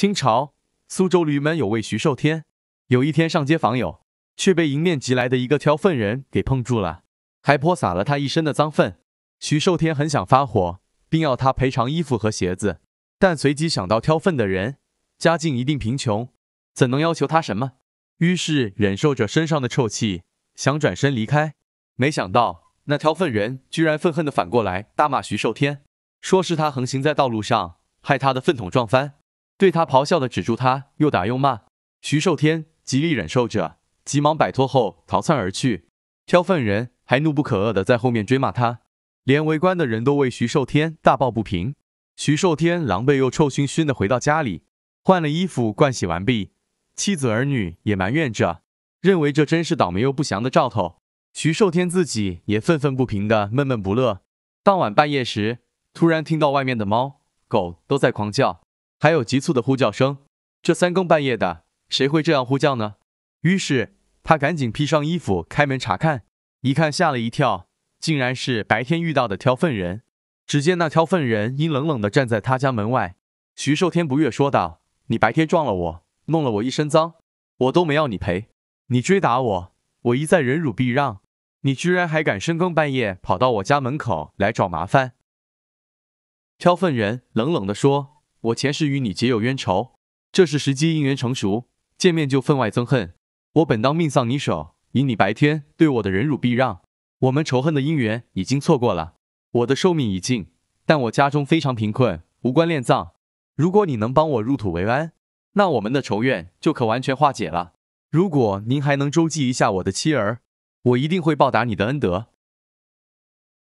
清朝苏州吕门有位徐寿天，有一天上街访友，却被迎面急来的一个挑粪人给碰住了，还泼洒了他一身的脏粪。徐寿天很想发火，并要他赔偿衣服和鞋子，但随即想到挑粪的人家境一定贫穷，怎能要求他什么？于是忍受着身上的臭气，想转身离开。没想到那挑粪人居然愤恨地反过来大骂徐寿天，说是他横行在道路上，害他的粪桶撞翻。对他咆哮的，止住他，又打又骂。徐寿天极力忍受着，急忙摆脱后逃窜而去。挑粪人还怒不可遏的在后面追骂他，连围观的人都为徐寿天大抱不平。徐寿天狼狈又臭熏熏的回到家里，换了衣服，盥洗完毕，妻子儿女也埋怨着，认为这真是倒霉又不祥的兆头。徐寿天自己也愤愤不平的，闷闷不乐。当晚半夜时，突然听到外面的猫狗都在狂叫。还有急促的呼叫声，这三更半夜的，谁会这样呼叫呢？于是他赶紧披上衣服，开门查看。一看，吓了一跳，竟然是白天遇到的挑粪人。只见那挑粪人阴冷冷地站在他家门外。徐寿天不悦说道：“你白天撞了我，弄了我一身脏，我都没要你赔。你追打我，我一再忍辱避让，你居然还敢深更半夜跑到我家门口来找麻烦。”挑粪人冷冷地说。我前世与你结有冤仇，这时时机因缘成熟，见面就分外憎恨。我本当命丧你手，以你白天对我的忍辱避让，我们仇恨的因缘已经错过了。我的寿命已尽，但我家中非常贫困，无关殓葬。如果你能帮我入土为安，那我们的仇怨就可完全化解了。如果您还能周济一下我的妻儿，我一定会报答你的恩德。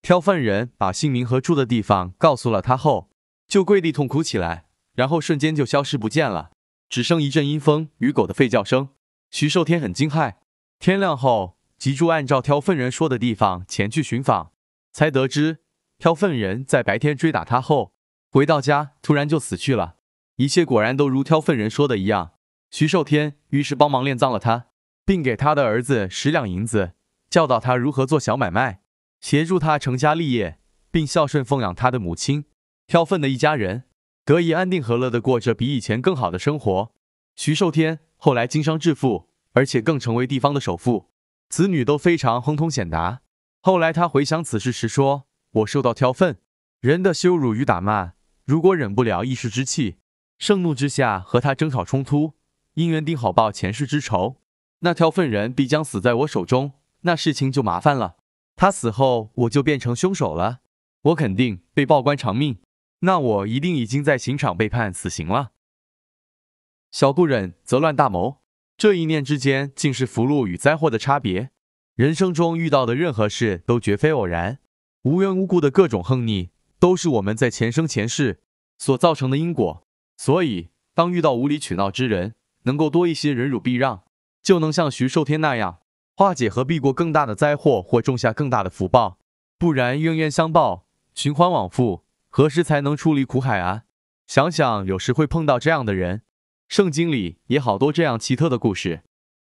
挑粪人把姓名和住的地方告诉了他后。就跪地痛哭起来，然后瞬间就消失不见了，只剩一阵阴风与狗的吠叫声。徐寿天很惊骇。天亮后，吉珠按照挑粪人说的地方前去寻访，才得知挑粪人在白天追打他后，回到家突然就死去了。一切果然都如挑粪人说的一样。徐寿天于是帮忙殓葬了他，并给他的儿子十两银子，教导他如何做小买卖，协助他成家立业，并孝顺奉养他的母亲。挑粪的一家人得以安定和乐地过着比以前更好的生活。徐寿天后来经商致富，而且更成为地方的首富，子女都非常亨通显达。后来他回想此事时说：“我受到挑粪人的羞辱与打骂，如果忍不了一时之气，盛怒之下和他争吵冲突，因缘定好报前世之仇，那挑粪人必将死在我手中，那事情就麻烦了。他死后我就变成凶手了，我肯定被报官偿命。”那我一定已经在刑场被判死刑了。小不忍则乱大谋，这一念之间竟是福禄与灾祸的差别。人生中遇到的任何事都绝非偶然，无缘无故的各种横逆，都是我们在前生前世所造成的因果。所以，当遇到无理取闹之人，能够多一些忍辱避让，就能像徐寿天那样化解和避过更大的灾祸，或种下更大的福报。不然，冤冤相报，循环往复。何时才能出离苦海啊？想想，有时会碰到这样的人，圣经里也好多这样奇特的故事。